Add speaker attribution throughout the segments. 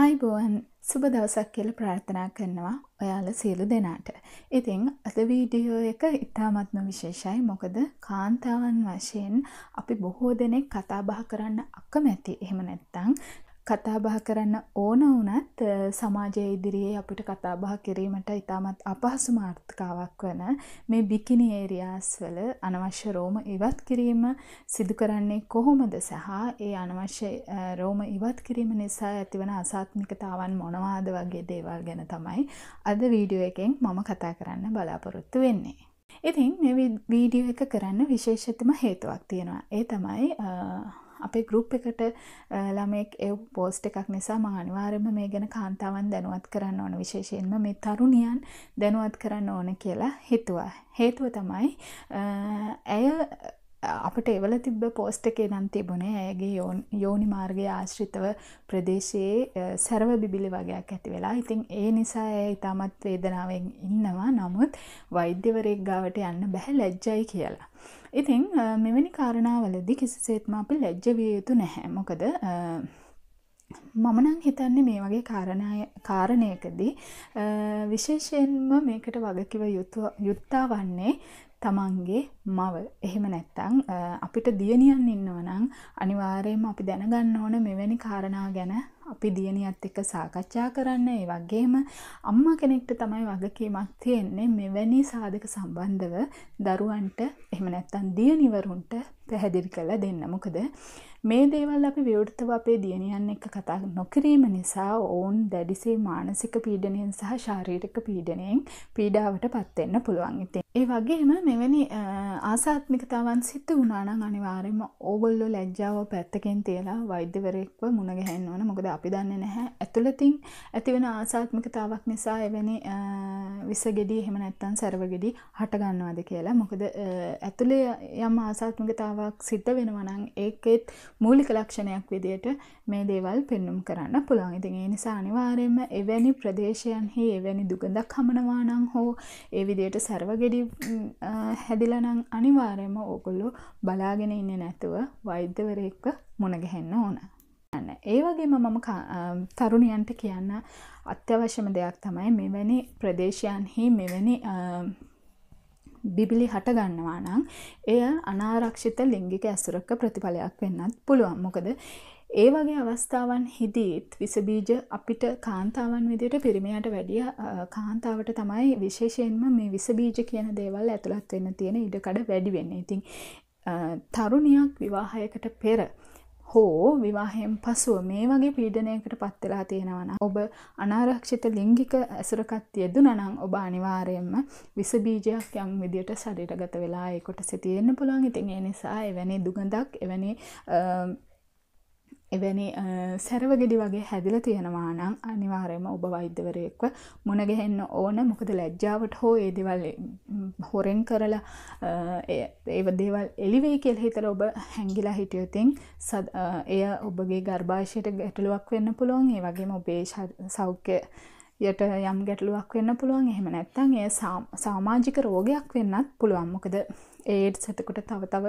Speaker 1: අයිබෝවන් සුබ දවසක් කියල ප්‍රාර්ථනා කරනවා ඔයාල සියලු දෙනාට. ඉතිං අද වීඩියෝ එක ඉතාමත්ම විශේෂයි මොකද කාන්තාවන් වශයෙන් අපි බොහෝ දෙනෙක් කතාබහ කරන්න අකමැති එහෙම නැත්තං කතා බහ කරන්න ඕන වුණත් සමාජය ඉදිරියේ අපිට කතා බහ කිරීමට ඉතාමත් අපහසු මාර්ථකාවක් වන මේ බිකිනි ඒරියාස් වල අනවශ්‍ය රෝම ඉවත් කිරීම සිදු කරන්නේ කොහොමද සහ ඒ අනවශ්‍ය රෝම ඉවත් කිරීම නිසා ඇතිවන අසාත්මිකතාවන් මොනවාද වගේ දේවල් ගැන තමයි අද වීඩියෝ එකෙන් මම කතා කරන්න බලාපොරොත්තු වෙන්නේ. ඉතින් මේ වීඩියෝ එක කරන්න විශේෂතම හේතුවක් තියෙනවා ඒ තමයි අපේ ගරුප් එකට ළමෙක් එව් පෝස්ට් එකක් නිසා මං අනිවාර්යම මේ ගැන කාන්තාවන් දැනුවත් කරන්න ඕන විශේෂයෙන්ම මේ තරුණියන් දැනුවත් කරන්න ඕන කියලා හිතුවා. හේතුව තමයි ඇය අපට එවල තිබ්බ පෝස්ට එකේ නම් තිබුණේ ඇගේ යෝනි මාර්ගය ආශ්‍රිතව ප්‍රදේශයේ සැරව බිබිලි වගයක් ඇති වෙලා ඉතින් ඒ නිසා ඇය ඉතාමත් වේදනාවෙන් ඉන්නවා නමුත් වෛද්‍යවරයෙක් ගාවට යන්න බැහැ ලැජ්ජයි කියලා. ඉතින් මෙවැනි කාරණාවලදි කිසිසේත්ම අපි ලැජ්ජවිය යුතු නැහැ මොකද මම නම් හිතන්නේ මේ වගේ කාරණය කාරණයකදී විශේෂයෙන්ම මේකට වගකිව යුතු යුත්තා වන්නේ තමන්ගේ මව එහෙම නැත්තං අපිට දියනියන් ඉන්නවනම් අනිවාරයම අපි දැනගන්න ඕන මෙවැනි කාරණා ගැන අපි දියනියත් එක්ක සාකච්ඡා කරන්න ඒ වගේම අම්ම කෙනෙක්ට තමයි වගකීමක් තියෙන්නේ මෙවැනි සාධක සම්බන්ධව දරුවන්ට එහෙම නැත්තන් දියනිවරුන්ට පැහැදිරි කළ දෙන්න මොකද මේ දේවල් අපි විවෘතව අපේ දියණියන් එක්ක කතා නොකිරීම නිසා ඔවුන් දැඩිසේ මානසික පීඩනයෙන් සහ ශාරීරික පීඩනයෙන් පීඩාවට පත් වෙන්න පුළුවන්. ඉතින් ඒ වගේම මෙවැනි ආසාත්මිකතාවන් සිද්ධ වුණා නම් අනිවාර්යයෙන්ම ඕගොල්ලෝ ලැජ්ජාව පැත්තකින් තියලා වෛද්‍යවරයෙක්ව මුණ ගැහෙන්න ඕන. මොකද අපි දන්නේ නැහැ ඇතුළතින් ඇතිවෙන ආසාත්මිකතාවක් නිසා එවැනි විසගෙඩි එහෙම නැත්නම් සර්වගෙඩි හට ගන්නවාද කියලා. මොකද ඇතුළේ යම් ආසාත්මිකතාවක් සිද්ධ වෙනවා නම් ඒකෙත් මූලික ලක්ෂණයක් විදියට මේ දේවල් පෙන්නුම් කරන්න පුළුවන් ඉතින් ඒ නිසා අනිවාර්යයෙන්ම එවැනි ප්‍රදේශයන්හි එවැනි දුගඳක් හමනවා නම් හෝ ඒ විදියට සර්වගෙඩි හැදිලා නම් අනිවාර්යයෙන්ම ඕගොල්ලෝ බලාගෙන ඉන්නේ නැතුව වෛද්‍යවරයෙක්ව මුණගැහෙන්න ඕන. ඒ වගේම මම තරුණියන්ට කියන්න අත්‍යවශ්‍යම දෙයක් තමයි මෙවැනි ප්‍රදේශයන්හි මෙවැනි බිබිලි හට ගන්නවා නම් එය අනාරක්ෂිත ලිංගික ඇසුරක ප්‍රතිඵලයක් වෙන්නත් පුළුවන්. මොකද ඒ වගේ අවස්ථාවන් හිදීත් විසබීජ අපිට කාන්තාවන් විදියට පිරිමයට වැඩිය කාන්තාවට තමයි විශේෂයෙන්ම මේ විසබීජ කියන දේවල් ඇතුළත් වෙන්න තියෙන ඉඩකඩ වැඩි වෙන්න. ඉතින් තරුණියක් විවාහයකට පෙර හෝ විවාහයෙන් පසුව මේ වගේ පීඩනයකට පත්වෙලා තියෙනවන ඔබ අනාරක්ෂිත ලිංගික ඇසුරකත් යෙදුන නං ඔබ අනිවාරයෙන්ම විසබීජයක් යම් විදියට ශරීරගත වෙලා එකොට සිතියෙන්න්න පුළන් ඉතින් ඒ නිසා එවැනි දුගඳක් එවැනි එවැනි සැරවගෙඩි වගේ හැදිල තියෙනවානම් අනිවාරයම ඔබ වෛද්‍යවරයෙක්ව මුණගැහෙන්න ඕන මොකද ලැජ්ජාවට හෝ ඒදවල් හොරෙන් කරලා ඒව දේවල් එලිවෙයි කෙල් හිතල ඔබ හැංගිලා හිටියතින් සද එය ඔබගේ ගර්භාෂයට ගැටලුවක් වෙන්න පුළුවන් ඒ වගේම ඔබේ සෞඛ්‍ය යට යම් ගැටලුවක් වෙන්න පුළුවන් එහෙම නැත්තං ඒ සාමාජික රෝගයක් වෙන්නත් පුළුවන් මොකද ඒඩ් සතකොට තව තව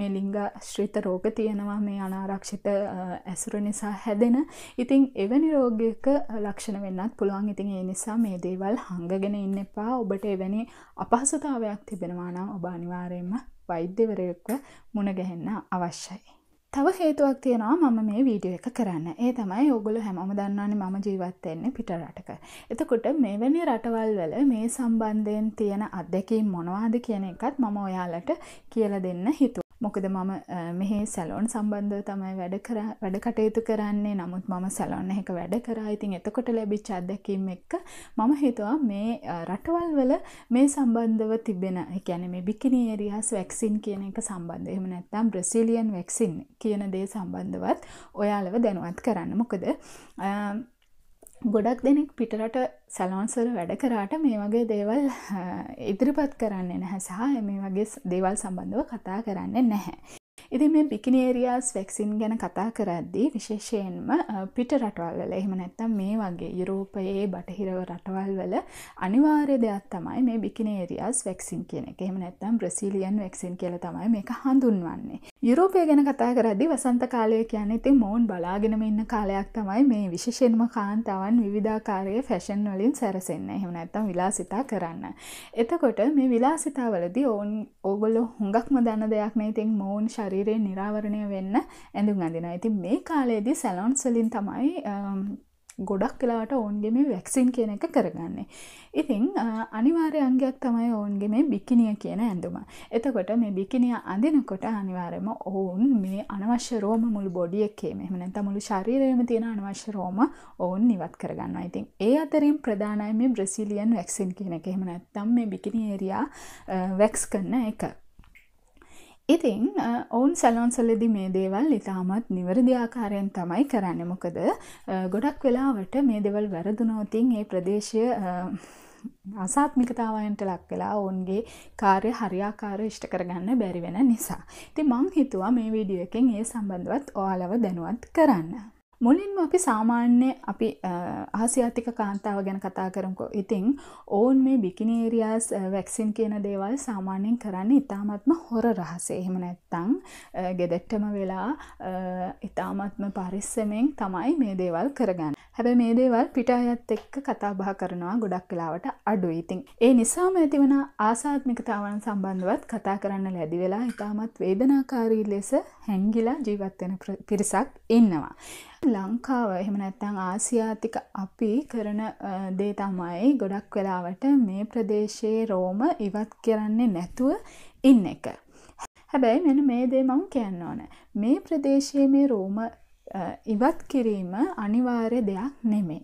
Speaker 1: මේ ලිංග ශ්‍රිත රෝග තියෙනවා මේ අනාරක්ෂිත ඇසුර නිසා හැදෙන ඉතිං එවැනි රෝගයක ලක්ෂණ වෙන්නත් පුළුවන් ඉතින් ඒ නිසා මේ දේවල් හංගගෙන ඉන්න එපා ඔබට එවැනි අපහසතාවයක් තිබෙනවානම් ඔබ අනිවාරයෙන්ම වෛද්‍යවරයෙක්ව මුණගැහෙන්න අවශ්‍යයි. තව හේතුවක් තියෙනවා මම මේ වීඩියෝ එක කරන්න ඒ තමයි ඔගොලු හැමෝම දන්නවාන මම ජීවත්වෙන්නේ පිටරටක. එතකොට මෙවැනි රටවල් වල මේ සම්බන්ධයෙන් තියෙන අත්දැකීම් මොනවාද කියන එකත් මම ඔයාලට කියල දෙන්න හිතුව. මොකද මම මෙහි සැලෝන් සම්බන්ධ තමයි වැඩ කර වැඩ කටයුතු කරන්නේ නමුත් මම සැලොන්න එක වැඩ කරා ඉතින් එතකොට ලැබිච් අදැකීම එක්ක මම හිතුවා මේ රටවල් වල මේ සම්බන්ධව තිබෙන එකැන මේ බිකිනී එරිහස් වැක්සින් කියන එක සම්බන්ධ එහම නැත්තම් බ්‍රසිලියන් වැක්සින් කියන දේ සම්බන්ධවත් ඔයාලව දැනුවත් කරන්න මොකද ගොඩක් දෙනෙක් පිටරට සැලොන්සල වැඩ කරාට මේ වගේ දේවල් ඉදිරිපත් කරන්නේ නැහැ සහ මේ වගේ දේවල් සම්බන්ධව කතා කරන්නේ නැහැ. ඉතින් මේ බිකිනි ඒරියාස් වැක්සින් ගැන කතා කරද්දී විශේෂයෙන්ම පිට රටවල් වල එහෙම නැත්නම් මේ වගේ යුරෝපයේ බටහිරව රටවල් වල අනිවාර්ය දෙයක් තමයි මේ බිකිනි ඒරියාස් වැක්සින් කියන එක. එහෙම නැත්නම් බ්‍රසීලියන් වැක්සින් කියලා තමයි මේක හඳුන්වන්නේ. යුරෝපය ගැන කතා කරද්දී වසන්ත කාලය කියන්නේ ඉතින් මොවුන් බලාගෙනම ඉන්න කාලයක් තමයි මේ විශේෂයෙන්ම කාන්තාවන් විවිධාකාරයේ ෆැෂන් වලින් සැරසෙන්න. එහෙම නැත්නම් විලාසිතා කරන්න. එතකොට මේ විලාසිතාවලදී ඔවුන් ඕගොල්ලෝ හුඟක්ම දන්න දෙයක් නේ. ඉතින් මොවුන් ශරීර ශරීරයේ නිරාවරණය වෙන්න ඇඳුම් අඳෙන ඇති මේ කාලයේදී සැලොන් සලින් තමයි ගොඩක් කලාට ඔවන්ගේ මේ වැක්සින් කියන එක කරගන්නේ. ඉතිං අනිවාරය අංගයක් තමයි ඔවුන්ගේ මේ බිකිනිය කියන ඇඳුම. එතකොට මේ බිකිනිය අඳනකොට අනිවාරයම ඔවුන් මේ අනවශ්‍ය රෝම මුළු බොඩියක්කේ මෙමනත මුළු ශරීරයම තියෙන අනවශ්‍ය රෝම ඔවුන් නිවත් කරගන්න ඉතින් ඒ අතරින් ප්‍රධානයි මේ බ්‍රසිලියන් වැක්සින් කියන එක එහෙම නැත්තම් මේ බිකිනි ඒරයා වැක්ස් කරන්න එක. ඉතින් ඔවුන් සැලොන්සලදි මේ දේවල් ඉතාමත් නිවරදි ආකාරයෙන් තමයි කරන්න මොකද ගොඩක් වෙලාවට මේ දෙවල් වැරදුනෝතින් ඒ ප්‍රදේශය අසාත්මිකතාවයන්ට ලක් වෙලා ඔවුන්ගේ කාර්ය හරියාකාර ඉෂ්ට කරගන්න බැරි වෙන නිසා. ඉතින් මං හිතුවා මේ වීඩියෝ එකෙන් ඒ සම්බන්ධවත් ඔයාලව දැනුවත් කරන්න. මුලින්ම අපි සාමාන්‍ය අපි ආසියාතික කාන්තාව ගැන කතා කරමුකෝ ඉතිං ඔවුන් මේ බිකිනේරියස් වැක්සින් කියන දේවල් සාමාන්‍යයෙන් කරන්න ඉතාමත්ම හොර රහසේ එහෙම නැත්තං ගෙදෙට්ටම වෙලා ඉතාමත්ම පරිස්සමෙන් තමයි මේ දේවල් කරගන්න හැබැ මේ දේවල් පිටායත් එක්ක කතාබහ කරනවා ගොඩක් කලාවට අඩු ඉතින්. ඒ නිසාම ඇතිවන ආසාත්මිකතාවන් සම්බන්ධවත් කතා කරන්න ලැදි වෙලා ඉතාමත් වේදනාකාරී ලෙස හැංගිලා ජීවත්වෙන පිරිසක් ඉන්නවා. ලංකාව එහෙම නැත්තං ආසියාතික අපි කරන දේ තමයි ගොඩක් වෙලාවට මේ ප්‍රදේශයේ රෝම ඉවත් කරන්නේ නැතුව ඉන්න එක. හැබැයි මෙන මේ දේ මම කියන්න ඕන. මේ ප්‍රදේශයේ මේ රෝම ඉවත් කිරීම අනිවාර්ය දෙයක් නෙමේ.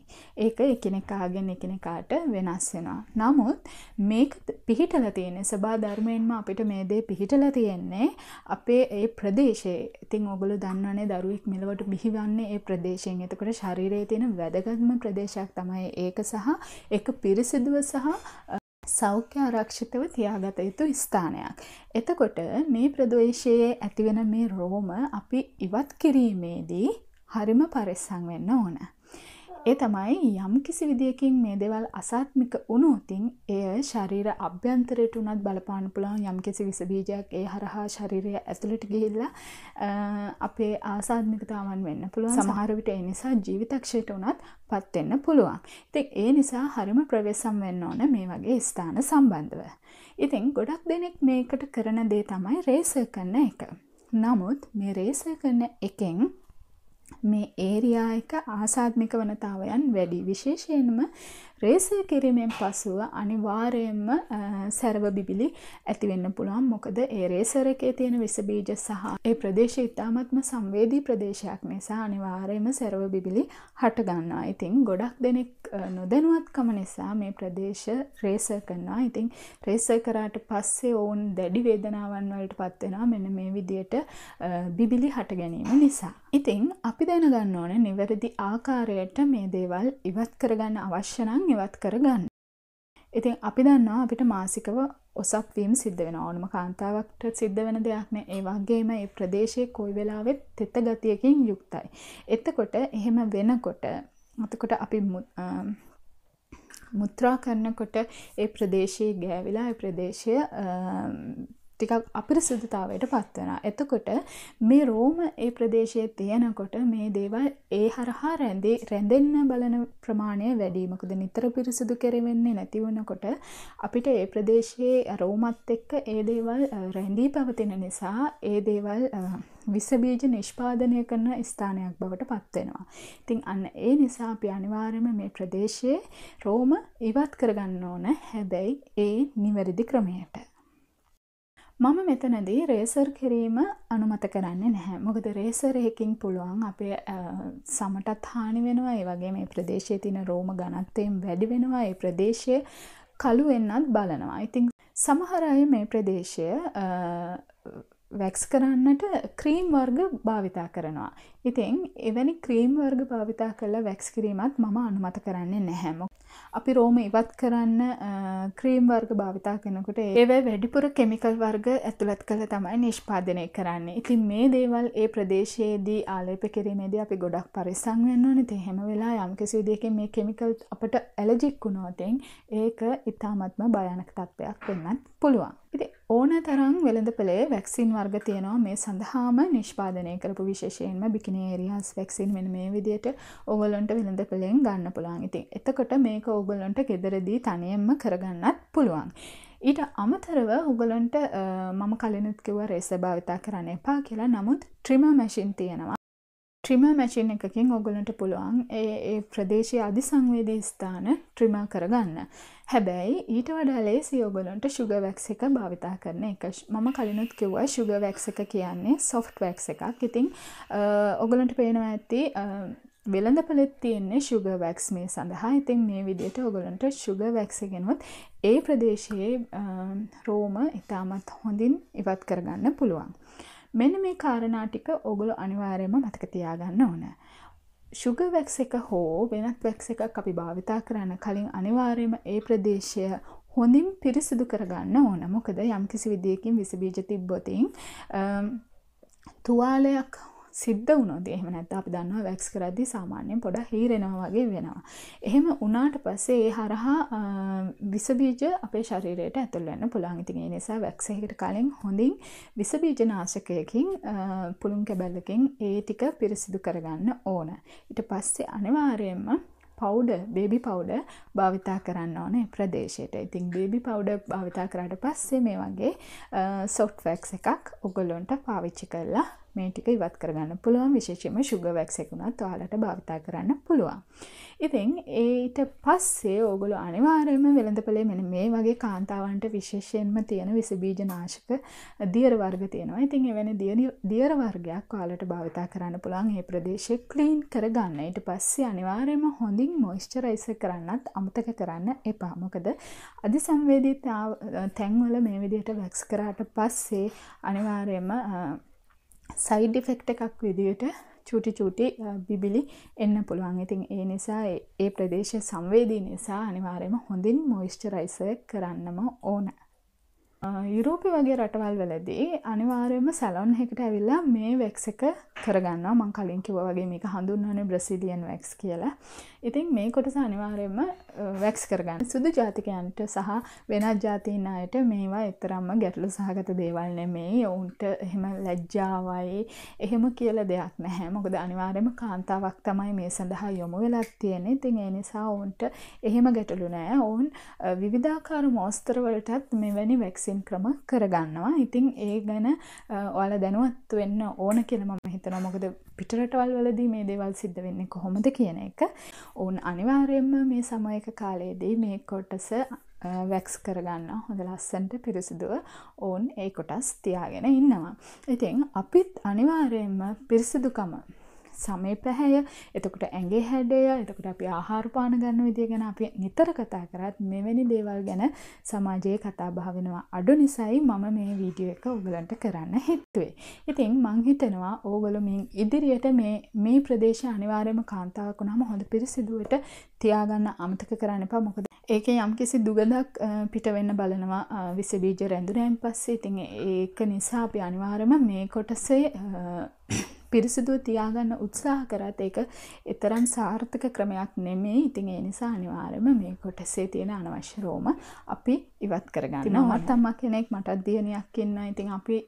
Speaker 1: ඒක එකනෙකාගෙන් එකනෙකාට වෙනස් වෙනවා. නමුත් මේ පිහිටල තියෙන සබා ධර්මයෙන්ම අපිට මේ දේ පිහිටල තියෙන්නේ අපේ ඒ ප්‍රදේශයේ ඉතින් ඔගොලු දන්නවනේ දරුවෙක් මෙලවට බිහිවන්නේ ඒ ප්‍රදේශයෙන් එතකොට ශරීරයේ තියෙන වැදගත්ම ප්‍රදේශයක් තමයි ඒක සහ එක පිරිසිදුව සහ සෞඛ්‍ය ආරක්ෂිතව තියාගත යුතු ස්ථානයක්. එතකොට මේ ප්‍රදේශයේ ඇතිවෙන මේ රෝම අපි ඉවත් කිරීමේදී හරිම පරිස්සං වෙන්න ඕන. ඒ තමයි යම් කිසි විදියකින් මේ දෙවල් අසාත්මික වුණෝතින් එය ශරීර අභ්‍යන්තරයට වනත් බලපාන පුළන් යම් කිසි විසබීජයක් ඒ හරහා ශරීරය ඇතුළට ගිහිල්ලා අපේ ආසාධමිකතාවන් වෙන්න පුළුව සමහරවිට ඒ නිසා ජීවිතක්ෂයට වනත් පත්වෙන්න පුළුවන්. ඉතින් ඒ නිසා හරිම ප්‍රවේසම් වෙන්න ඕන මේ වගේ ස්ථාන සම්බන්ධව. ඉතින් ගොඩක් දෙනෙක් මේකට කරන දේ තමයි රේසර් කරන එක. නමුත් මේ රේසර් කරන එකෙන් මේ ඒරියා එක ආසාත්මික වනතාවයන් වැඩි විශේෂයෙන්ම රේසය කිරීමෙන් පසුව අනිවාර්යයෙන්ම සැරව බිබිලි ඇතිවෙන්න පුළුවන් මොකද ඒ රේසර එකේ තියෙන විසබීජ සහ ඒ ප්‍රදේශ ඉතාමත්ම සංවේදී ප්‍රදේශයක් නිසා අනිවාර්යම සැරව බිබිලි හටගන්නවා ඉතිං ගොඩක් දෙනෙක් නොදැනුවත්කම නිසා මේ ප්‍රදේශ රේසර් කරනවා ඉතිං රේසර් කරාට පස්සේ ඔවුන් දැඩි වේදනාවන් වලට පත්වෙනවා මෙන්න මේ විදියට බිබිලි හට ගැනීම නිසා. ඉතිං අපි දැනගන්න ඕන නිවැරදි ආකාරයට මේ දේවල් ඉවත් කරගන්න අවශ්‍යනං ඉවත් කරගන්න. ඉතින් අපි දන්නවා අපිට මාසිකව ඔසක්වීම සිද්ධ වෙන ඕනුම කාන්තාවක්ට සිද්ධ වෙන දෙයක්න ඒ වගේම ඒ ප්‍රදේශය කොයි වෙලාවෙත් තෙත්ත ගතියකින් යුක්තයි. එත්තකොට එහෙම වෙනකොට අතකොට අපි මුත්‍රා කරනකොට ඒ ප්‍රදේශයේ ගෑවිලා ප්‍රදේශය ටිකක් අපිරිසුදුතාවයට පත්වනා. එතකොට මේ රෝම ඒ ප්‍රදේශයේ තියෙනකොට මේ දේවල් ඒ හරහා රැඳේ රැඳෙන්න බලන ප්‍රමාණය වැඩීමකද නිතර පිරිසිදු කෙරවෙන්නේ නැතිවනකොට අපිට ඒ ප්‍රදේශයේ රෝමත් එක්ක ඒ දේවල් රැඳී පවතින නිසා ඒ දේවල් විසබීජ නිෂ්පාදනය කරන ස්ථානයක් බවට පත්වෙනවා. ඉතිං අන්න ඒ නිසා අපි අනිවාර්යම මේ ප්‍රදේශයේ රෝම ඉවත් කරගන්න ඕන හැබැයි ඒ නිවැරදි ක්‍රමයට. මම මෙතනදී රේසර් කිරීම අනුමත කරන්නේ නැහැ මොකද රේසරයකින් පුළුවන් අපේ සමටත් හානි වෙනවා ඒ වගේ මේ ප්‍රදේශය තින රෝම ගනත්තයෙන් වැඩි වෙනවා ඒ ප්‍රදේශය කළු එන්නත් බලනවා ඉතිං සමහරය මේ ප්‍රදේශය වැක්ස් කරන්නට ක්‍රීම් වර්ග භාවිතා කරනවා. ඉතින් එවැනි ක්‍රීම් වර්ග භාවිතා කළ වැක්ස් කිරීමත් මම අනුමත කරන්නේ නැහැම. අපි රෝම ඉවත් කරන්න ක්‍රීම් වර්ග භාවිතා කෙනකුට ඒව වැඩිපුර කෙමිකල් වර්ග ඇතුළත් කළ තමයි නිෂ්පාදනය කරන්න. ඉතින් මේ දේවල් ඒ ප්‍රදේශයේදී ආලේප කිරීමේදී අපි ගොඩක් පරිසං වෙන්න ඕනේ. ඉතින් හැම වෙලා යම් කිසි විදියකින් මේ කෙමිකල් අපට ඇලර්ජික් වුණොතින් ඒක ඉතාමත්ම භයානක තත්ත්වයක් වෙන්නත් පුළුවන්. ඉති ඕන තරම් වෙළඳ පළේ වැක්සින් වර්ග තියෙනවා මේ සඳහාම නිෂ්පාදනය කරපු විශේෂයෙන්ම බිකිනේරියස් වැක්සින් වෙන මේ විදියට ඔගොලොන්ට වෙළඳ පළෙන් ගන්න පුළුවන් ඉතින් එතකොට මේක ඔගොලොන්ට ගෙදරදී තනයෙන්ම කරගන්නත් පුළුවන්. ඊට අමතරව උගලොන්ට මම කලිනුත් කිව රේස භාවිතා කරන්න එපා කියලා නමුත් ට්‍රිම මැසින් තියෙනවා ට්‍රිම මැචින් එකකින් ඔගොලන්ට පුළුවන් ඒ ප්‍රදේශය අධි සංවේදී ස්ථාන ට්‍රිමා කරගන්න. හැබැයි ඊට වඩාලේ සියෝගොලොන්ට සුගවැක්ස එක භාවිතා කරන එක මම කලිනුත් කිව්ව සුගවැක්ස එක කියන්නේ සොෆ්ට් වැක්ස එකක් ඉතිං ඔගොලන්ට පේනවා ඇති වෙළඳපලෙත් තියෙන්නේ සුගවැක්ස් මේ සඳහා ඉතින් මේ විදියට ඔගොලන්ට සුගවැක්සගෙනුත් ඒ ප්‍රදේශයේ රෝම ඉතාමත් හොඳින් ඉවත් කරගන්න පුළුවන්. මෙන්න මේ කාරණා ටික ඔගොලු අනිවාර්යයෙන්ම මතක තියාගන්න ඕන. ශුග වැක්ස එක හෝ වෙනත් වැක්ස එකක් අපි භාවිතා කරන්න කලින් අනිවාර්යම ඒ ප්‍රදේශය හොඳින් පිරිසිදු කරගන්න ඕන මොකද යම් කිසි විදියකින් විසබීජ තිබ්බොතින් තුවාලයක් සිද්ධ වුණොත් එහෙම නැත්නම් අපි දන්නවා වැක්ස් කරද්දී සාමාන්‍යයෙන් පොඩක් හීරෙනවා වගේ වෙනවා. එහෙම වුණාට පස්සේ ඒ හරහා විස බීජ අපේ ශරීරයට ඇතුල් වෙන්න පුළුවන්. ඉතින් ඒ නිසා වැක්ස් එකකට කලින් හොඳින් විස බීජ නාශකයකින් පුළුන් කැබැල්ලකින් ඒ ටික පිරිසිදු කරගන්න ඕන. ඊට පස්සේ අනිවාර්යයෙන්ම පවුඩ බේබි පවුඩ භාවිතා කරන්න ඕනේ ප්‍රදේශයට ඉතින් බේබි පවුඩ භාවිතා කරාට පස්සේ මේ වගේ සොට්වැක්ස් එකක් ඔගොලොන්ට පාවිච්චි කරලා මේ ටික ඉවත් කරගන්න පුළුවන් විශේෂම ශුගවැක්ස එකුණත් ඔයාලට භාවිතා කරන්න පුළුවන්. ඉතින් ඒට පස්සේ ඕගොලු අනිවාර්යම වෙළඳපලේ මෙන මේ වගේ කාන්තාවන්ට විශේෂයෙන්ම තියෙන විසබීජ නාශක දියර වර්ග තියෙනවා. ඉතින් එවැනි දියර වර්ගයක් ඔයාලට භාවිතා කරන්න පුළුවන් ඒ ප්‍රදේශය ක්ලීන් කරගන්න. ඊට පස්සේ අනිවාර්යයෙන්ම හොඳින් මොයිස්චරයිස කරන්නත් අමතක කරන්න එපා. මොකද අධි සංවේදී තැන්වල මේ විදිහට වැක්ස් කරාට පස්සේ අනිවාර්යයෙන්ම සයිඩ් ෆෙක්ට එකක් විදියට චුටි චුටි බිබිලි එන්න පුළුවන් ඉතින් ඒ නිසා ඒ ප්‍රදේශය සංවේදී නිසා අනිවාරයම හොඳින් මොයිස්්චරයිසය කරන්නම ඕනෑ යුරෝපි වගේ රටවල් වලදී අනිවාර්යම සැලොන් එකට ඇවිල්ලා මේ වෙක්ස එක කරගන්න මං කලින් කිව වගේ මේක හඳුන්වන බ්‍රසිලියන් වැක්ස් කියලා ඉතින් මේ කොටස අනිවාර්යම වැක්ස් කරගන්න සුදු ජාතිකයන්ට සහ වෙනත් ජාතින් අයට මේවා එතරම්ම ගැටලු සහගත දේවල් නෙමේ ඔවුන්ට එහෙම ලැජ්ජාවයි එහෙම කියල දෙයක් නැහැ මොකද අනිවාර්යම කාන්තාවක් තමයි මේ සඳහා යොමු වෙලක් තියෙන ඉතින් ඒ නිසා ඔවුන්ට එහෙම ගැටලු නෑ ඔවුන් විවිධාකාර මෝස්තරවලටත් මෙවැනි වැක්සි විසින් ක්‍රම කරගන්නවා ඉතිං ඒ ගැන ඔල දැනුවත් වෙන්න ඕන කියලම හිතන මොකද පිටරටවල් වලදී මේ දේවල් සිද්ධ වෙන්නේ කොහොමද කියන එක ඔවුන් අනිවාර්යෙන්ම මේ සමයක කාලයේදී මේ කොටස වැක්ස් කරගන්න හොඳ ලස්සන්ට පිරිසිදුව ඔවුන් ඒ කොටස් තියාගෙන ඉන්නවා. ඉතින් අපිත් අනිවාරයෙන්ම පිරිසිදුකම සමේ පැහැය එතකට ඇගේ හැඩය එතකට අපි ආහාරපාන ගන්න විදිය ගැන අපි නිතර කතා කරත් මෙවැනි දේවල් ගැන සමාජයේ කතා භාවෙනවා අඩු නිසයි මම මේ වීඩියෝ එක ඔගලන්ට කරන්න හිත්වේ. ඉතින් මංහිතනවා ඕගොලමින් ඉදිරියට මේ මේ ප්‍රදේශ අනිවාර්යම කාන්තාවකු නම හොඳ පිරිසිදුවට තියාගන්න අමතක කරන්න එපා මොකද ඒක යම් කිසි දුගදක් පිටවෙන්න බලනවා විසබීජ රැඳුරෑම් පස්සේ ඉතින් ඒක නිසා අපි අනිවාරම මේ කොටසේ පිරිසිදුව තියාගන්න උත්සාහ කරත් ඒක එතරම් සාර්ථක ක්‍රමයක් නෙමේ ඉතින් ඒ නිසා අනිවාර්යම මේ කොටසේ තියෙන අනවශ්‍ය රෝම අපි ඉවත් කරගන්න මත් අම්මා කෙනෙක් මටත් දියණියක් ඉන්න ඉතින් අපි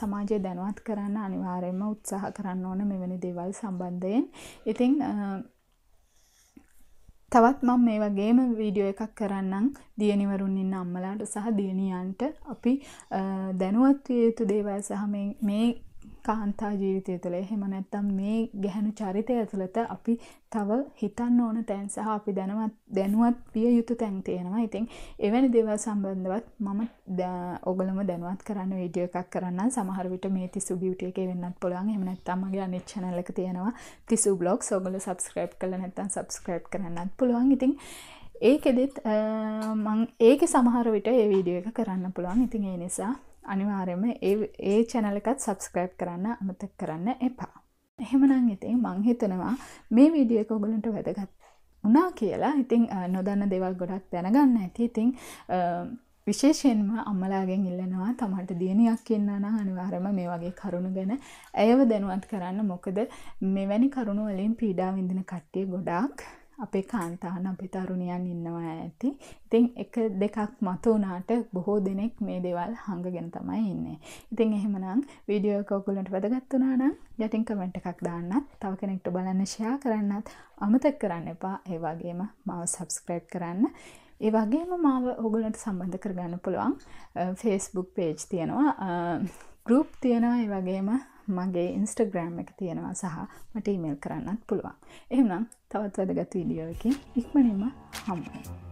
Speaker 1: සමාජය දැනුවත් කරන්න අනිවාර්යයෙන්ම උත්සාහ කරන්න ඕන මෙවැනි දේවල් සම්බන්ධයෙන් ඉතින් තවත් මම මේ වගේම වීඩියෝ එකක් කරන්නම් දියනිවරුන් ඉන්න අම්මලාට සහ දියණියන්ට අපි දැනුවත් විය යුතු දේවල් සහ මේ කාන්තා ජීවිතය තුළ එහෙම නැත්තම් මේ ගැහැනු චරිතය ඇතුළත අපි තව හිතන්න ඕන තැන් සහ අපි දැනවත් දැනුවත් විය යුතු තැන් තියෙනවා ඉතින් එවැනි දේවල් සම්බන්ධවත් මම ඔගලම දැනුවත් කරන්න වීඩියෝ එකක් කරන්න සමහර විට මේ තිසු බියුටි එකේ වෙන්නත් පුළුවන් එහෙම නැත්නම් මගේ අනිත් channel එක තියෙනවා තිසු blogs ඔගොල්ලෝ subscribe කරලා නැත්නම් subscribe කරන්නත් පුළුවන් ඉතින් ඒකෙදෙත් මං ඒක සමහර විට ඒ වීඩියෝ එක කරන්න පුළුවන් ඉතින් ඒ නිසා අනිවාරයම ඒ චැනලකත් සබස්ක්‍රයිබ් කරන්න අමතක් කරන්න එපා. එහෙමනං ඉතින් මංහිතනවා මේ වීඩියක ඔගලන්ට වැදගත් වනා කියලා ඉතිං නොදන්න දෙවල් ගොඩක් දැනගන්න ඇති ඉතිං විශේෂයෙන්ම අම්මලාගෙන් ඉල්ලනවා තමට දියණයක් කියන්නන අනිවාරම මේ වගේ කරුණු ගැන ඇයව දැනුවත් කරන්න මොකද මෙවැනි කරුණු වලින් පීඩා විඳින කට්ටිය ගොඩාක් අපේ කාන්තාන අපි තරුණියන් ඉන්නවා ඇති ඉතින් එක දෙකක් මතු වුණාට බොහෝ දෙනෙක් මේ දේවල් හඟගෙන තමයි ඉන්නේ ඉතින් එහෙමනම් වීඩියෝ එක ඔයගොල්ලන්ට වැදගත් වුණා නම් යටින් කමෙන්ට් එකක් දාන්නත් තව කෙනෙක්ට බලන්න ෂෙයා කරන්නත් අමතක කරන්න එපා ඒ වගේම මාව සබ්ස්ක්‍රයිබ් කරන්න ඒ වගේම මාව ඔයගොල්ලන්ට සම්බන්ධ කරගන්න පුළුවන් Facebook page තියෙනවා ගෲප් තියෙනවා ඒ වගේම මගේ ඉන්ස්ටග්‍රෑම් එක තියෙනවා සහ මට ඉමල් කරන්නත් පුළුවන් එහනම් තවත් වැදගත් වීඩියෝ එකින් ඉක්මනින්ම හම්බයි